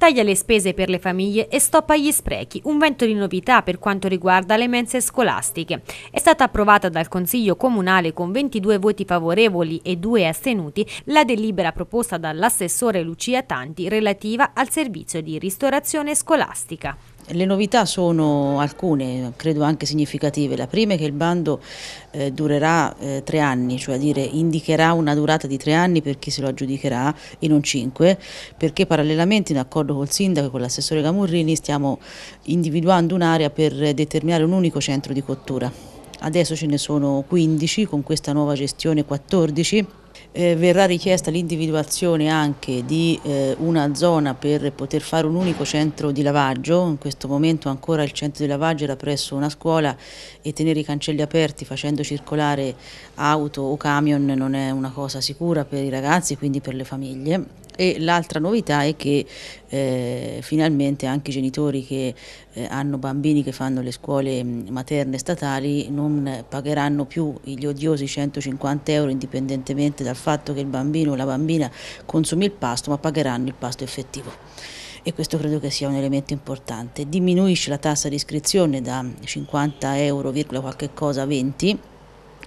taglia le spese per le famiglie e stoppa gli sprechi, un vento di novità per quanto riguarda le mense scolastiche. È stata approvata dal Consiglio Comunale con 22 voti favorevoli e 2 astenuti la delibera proposta dall'assessore Lucia Tanti relativa al servizio di ristorazione scolastica. Le novità sono alcune, credo anche significative. La prima è che il bando eh, durerà eh, tre anni, cioè dire indicherà una durata di tre anni per chi se lo aggiudicherà e non cinque, perché parallelamente in accordo col sindaco e con l'assessore Gamurrini stiamo individuando un'area per determinare un unico centro di cottura. Adesso ce ne sono 15, con questa nuova gestione 14 eh, verrà richiesta l'individuazione anche di eh, una zona per poter fare un unico centro di lavaggio, in questo momento ancora il centro di lavaggio era presso una scuola e tenere i cancelli aperti facendo circolare auto o camion non è una cosa sicura per i ragazzi quindi per le famiglie e l'altra novità è che eh, finalmente anche i genitori che eh, hanno bambini che fanno le scuole mm, materne statali non pagheranno più gli odiosi 150 euro indipendentemente dal fatto che il bambino o la bambina consumi il pasto, ma pagheranno il pasto effettivo e questo credo che sia un elemento importante. Diminuisce la tassa di iscrizione da 50 euro, qualche cosa a 20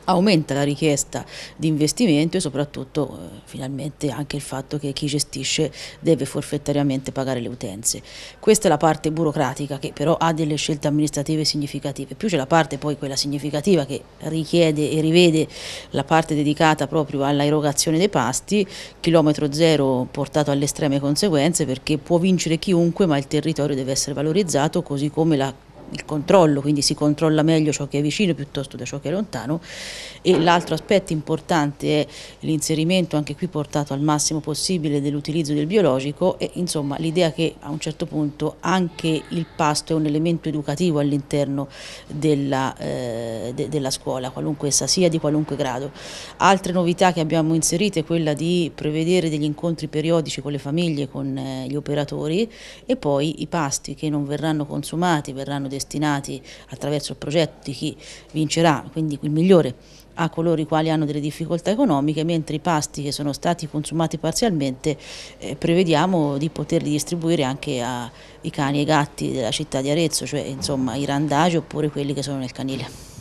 aumenta la richiesta di investimento e soprattutto eh, finalmente anche il fatto che chi gestisce deve forfettariamente pagare le utenze. Questa è la parte burocratica che però ha delle scelte amministrative significative, più c'è la parte poi quella significativa che richiede e rivede la parte dedicata proprio alla erogazione dei pasti, chilometro zero portato alle estreme conseguenze perché può vincere chiunque ma il territorio deve essere valorizzato così come la il controllo, quindi si controlla meglio ciò che è vicino piuttosto che ciò che è lontano e l'altro aspetto importante è l'inserimento anche qui portato al massimo possibile dell'utilizzo del biologico e insomma l'idea che a un certo punto anche il pasto è un elemento educativo all'interno della, eh, de della scuola, qualunque essa sia, di qualunque grado. Altre novità che abbiamo inserito è quella di prevedere degli incontri periodici con le famiglie, con eh, gli operatori e poi i pasti che non verranno consumati, verranno destinati destinati attraverso il progetto di chi vincerà, quindi il migliore a coloro i quali hanno delle difficoltà economiche, mentre i pasti che sono stati consumati parzialmente eh, prevediamo di poterli distribuire anche ai cani e ai gatti della città di Arezzo, cioè insomma i randagi oppure quelli che sono nel canile.